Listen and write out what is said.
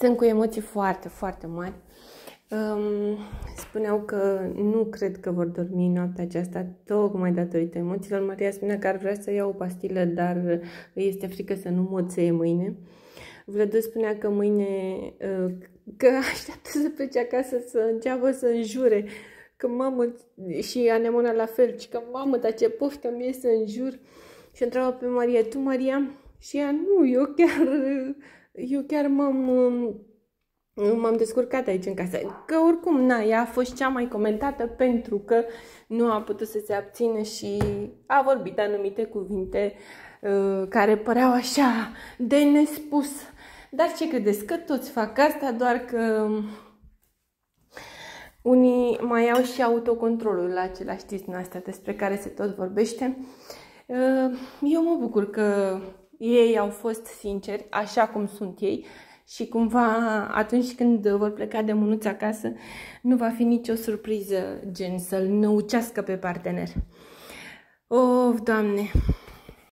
Sunt cu emoții foarte, foarte mari. Um, spuneau că nu cred că vor dormi noaptea aceasta tocmai datorită emoțiilor. Maria spunea că ar vrea să ia o pastilă, dar îi este frică să nu moțeie mâine. Vlădu spunea că mâine ă, că așteaptă să plece acasă să înceapă să înjure că mamă și Anemona la fel, și că mamă, dar ce poftă mi e să înjur. Și întreabă pe Maria, tu Maria? Și ea, nu, eu chiar eu chiar m-am, um, m-am descurcat aici în casă. Că oricum, na, ea a fost cea mai comentată pentru că nu a putut să se abțină și a vorbit anumite cuvinte uh, care păreau așa de nespus. Dar ce credeți? Că toți fac asta, doar că unii mai au și autocontrolul la același știți în asta despre care se tot vorbește. Uh, eu mă bucur că ei au fost sinceri, așa cum sunt ei și cumva atunci când vor pleca de mânuț acasă, nu va fi nicio surpriză gen să-l năucească pe partener. Of, Doamne!